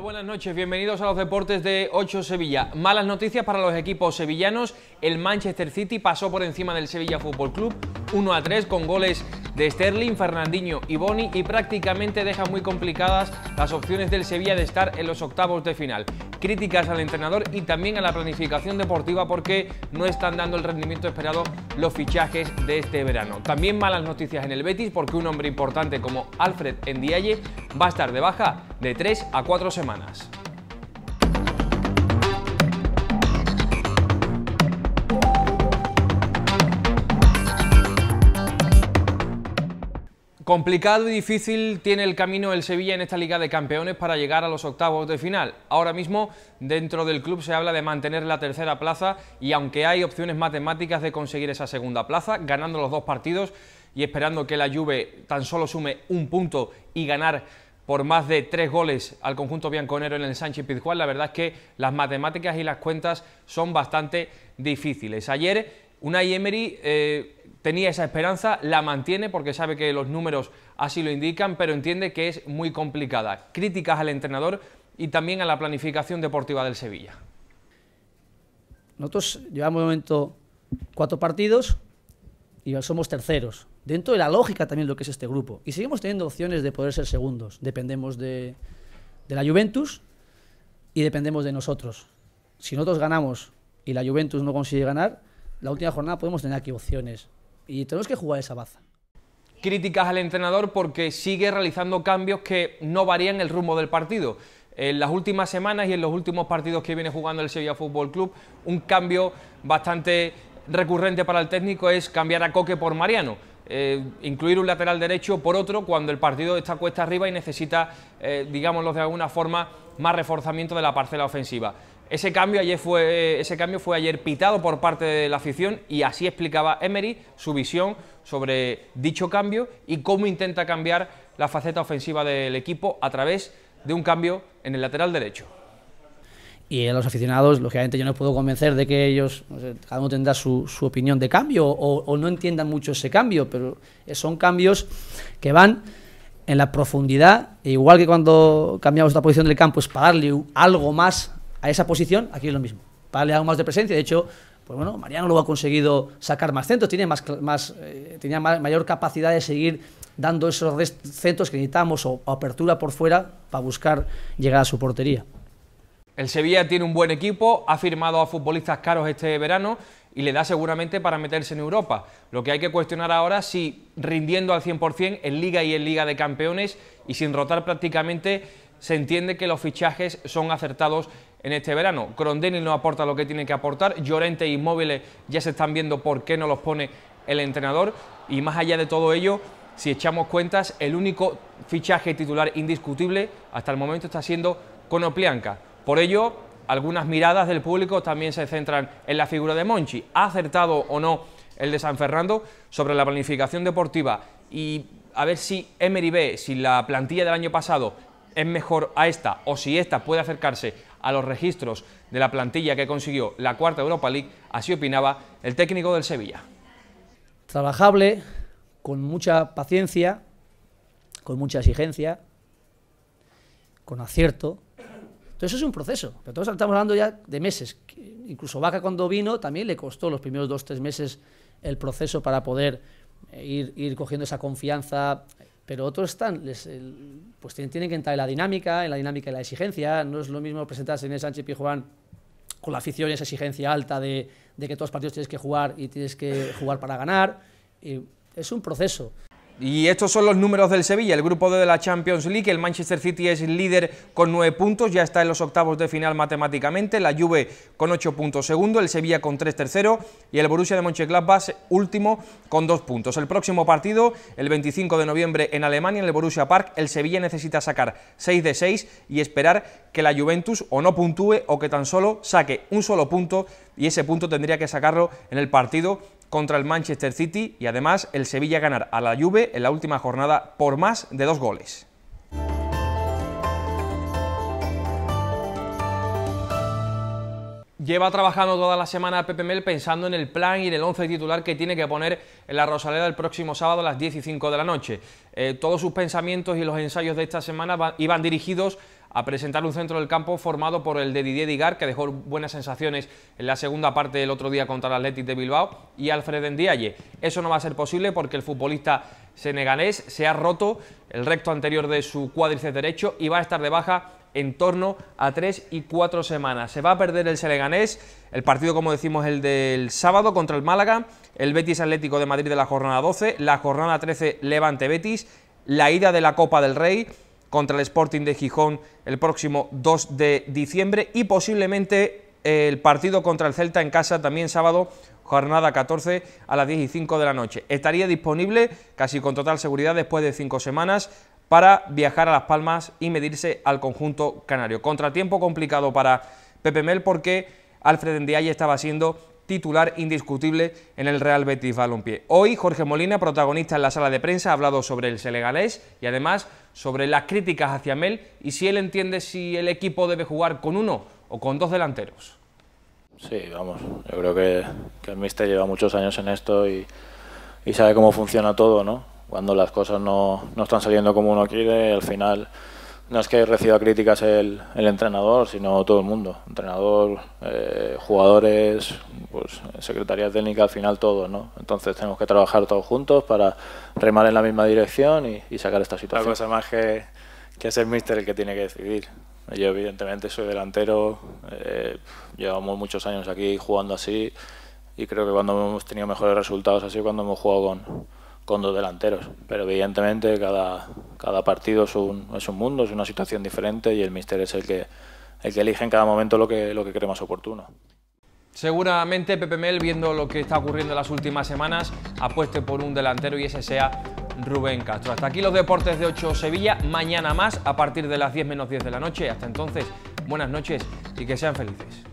Buenas noches, bienvenidos a los deportes de 8 Sevilla. Malas noticias para los equipos sevillanos. El Manchester City pasó por encima del Sevilla Fútbol Club 1 a 3 con goles de Sterling, Fernandinho y Boni y prácticamente deja muy complicadas las opciones del Sevilla de estar en los octavos de final. Críticas al entrenador y también a la planificación deportiva porque no están dando el rendimiento esperado los fichajes de este verano. También malas noticias en el Betis porque un hombre importante como Alfred Endiaye va a estar de baja de 3 a 4 semanas. Complicado y difícil tiene el camino el Sevilla en esta Liga de Campeones para llegar a los octavos de final. Ahora mismo dentro del club se habla de mantener la tercera plaza y aunque hay opciones matemáticas de conseguir esa segunda plaza, ganando los dos partidos y esperando que la Juve tan solo sume un punto y ganar por más de tres goles al conjunto bianconero en el Sánchez Pizjuán, la verdad es que las matemáticas y las cuentas son bastante difíciles. Ayer una Emery eh, tenía esa esperanza, la mantiene porque sabe que los números así lo indican, pero entiende que es muy complicada. Críticas al entrenador y también a la planificación deportiva del Sevilla. Nosotros llevamos de momento cuatro partidos y somos terceros. Dentro de la lógica también lo que es este grupo. Y seguimos teniendo opciones de poder ser segundos. Dependemos de la Juventus y dependemos de nosotros. Si nosotros ganamos y la Juventus no consigue ganar, la última jornada podemos tener aquí opciones y tenemos que jugar esa baza. Críticas al entrenador porque sigue realizando cambios que no varían el rumbo del partido. En las últimas semanas y en los últimos partidos que viene jugando el Sevilla Fútbol Club, un cambio bastante recurrente para el técnico es cambiar a Coque por Mariano. Eh, incluir un lateral derecho por otro cuando el partido está cuesta arriba y necesita, eh, digámoslo de alguna forma, más reforzamiento de la parcela ofensiva. Ese cambio, ayer fue, ese cambio fue ayer pitado por parte de la afición y así explicaba Emery su visión sobre dicho cambio y cómo intenta cambiar la faceta ofensiva del equipo a través de un cambio en el lateral derecho y a los aficionados, lógicamente yo no puedo convencer de que ellos, no cada uno tendrá su, opinión de cambio o, o, no entiendan mucho ese cambio, pero son cambios que van en la profundidad, e igual que cuando cambiamos la posición del campo es para darle algo más a esa posición, aquí es lo mismo. Para le hago más de presencia, de hecho, pues bueno, Mariano lo ha conseguido sacar más centros, tiene más, más, eh, tenía mayor capacidad de seguir dando esos centros que necesitamos o, apertura por fuera para buscar llegar a su portería. El Sevilla tiene un buen equipo, ha firmado a futbolistas caros este verano y le da seguramente para meterse en Europa. Lo que hay que cuestionar ahora es si rindiendo al 100% en Liga y en Liga de Campeones y sin rotar prácticamente, se entiende que los fichajes son acertados en este verano. Crondeni no aporta lo que tiene que aportar, Llorente y Inmóviles ya se están viendo por qué no los pone el entrenador y más allá de todo ello, si echamos cuentas, el único fichaje titular indiscutible hasta el momento está siendo Conoplianca. Por ello, algunas miradas del público también se centran en la figura de Monchi. ¿Ha acertado o no el de San Fernando sobre la planificación deportiva? Y a ver si Emery B, si la plantilla del año pasado es mejor a esta o si esta puede acercarse a los registros de la plantilla que consiguió la cuarta Europa League, así opinaba el técnico del Sevilla. Trabajable, con mucha paciencia, con mucha exigencia, con acierto. Entonces es un proceso, pero todos estamos hablando ya de meses. Incluso Vaca cuando vino también le costó los primeros dos, tres meses el proceso para poder eh, ir cogiendo esa confianza, pero otros están, pues tienen, que entrar en la dinámica, en la dinámica y la exigencia. No es lo mismo presentarse en el Sánchez Pijuán con la afición y esa exigencia alta de, que todos los partidos tienes que jugar y tienes que jugar para ganar. es un proceso. Y estos son los números del Sevilla, el grupo de la Champions League, el Manchester City es líder con nueve puntos, ya está en los octavos de final matemáticamente, la Juve con ocho puntos segundo, el Sevilla con tres tercero y el Borussia de Mönchengladbach último con dos puntos. El próximo partido, el 25 de noviembre en Alemania, en el Borussia Park, el Sevilla necesita sacar seis de seis y esperar que la Juventus o no puntúe o que tan solo saque un solo punto y ese punto tendría que sacarlo en el partido contra el Manchester City y además el Sevilla ganar a la Juve en la última jornada por más de dos goles. Lleva trabajando toda la semana Pepe Mel pensando en el plan y en el 11 titular que tiene que poner en la Rosaleda el próximo sábado a las 10 y 5 de la noche. Eh, todos sus pensamientos y los ensayos de esta semana iban dirigidos a presentar un centro del campo formado por el de Didier Digar, que dejó buenas sensaciones en la segunda parte del otro día contra el Athletic de Bilbao, y Alfred Endialle. Eso no va a ser posible porque el futbolista senegalés se ha roto el recto anterior de su cuádriceps derecho y va a estar de baja en torno a 3 y 4 semanas. Se va a perder el Seleganés, el partido como decimos el del sábado contra el Málaga, el Betis Atlético de Madrid de la jornada 12, la jornada 13 Levante Betis, la ida de la Copa del Rey contra el Sporting de Gijón el próximo 2 de diciembre y posiblemente el partido contra el Celta en casa también sábado jornada 14 a las y 5 de la noche. Estaría disponible casi con total seguridad después de cinco semanas para viajar a Las Palmas y medirse al conjunto canario. Contratiempo complicado para Pepe Mel porque Alfred Ndiaye estaba siendo titular indiscutible en el Real Betis Balompié. Hoy Jorge Molina, protagonista en la sala de prensa, ha hablado sobre el Selegalés y además sobre las críticas hacia Mel y si él entiende si el equipo debe jugar con uno o con dos delanteros. Sí, vamos, yo creo que, el míster lleva muchos años en esto y sabe cómo funciona todo, ¿no? cuando las cosas no, no, están saliendo como uno quiere, al final no es que reciba críticas el, el entrenador, sino todo el mundo. Entrenador, eh, jugadores, pues, secretaría técnica, al final todo, ¿no? Entonces tenemos que trabajar todos juntos para remar en la misma dirección y, y sacar esta situación. La cosa más que, que es el míster el que tiene que decidir. Yo evidentemente soy delantero, eh, llevamos muchos años aquí jugando así y creo que cuando hemos tenido mejores resultados así cuando hemos jugado con con dos delanteros. Pero evidentemente cada, cada partido es un, es un mundo, es una situación diferente y el míster es el que, el que elige en cada momento lo que, lo que cree más oportuno. Seguramente Pepe Mel, viendo lo que está ocurriendo en las últimas semanas, apueste por un delantero y ese sea Rubén Castro. Hasta aquí los deportes de 8 Sevilla. Mañana más a partir de las 10 menos 10 de la noche. Hasta entonces, buenas noches y que sean felices.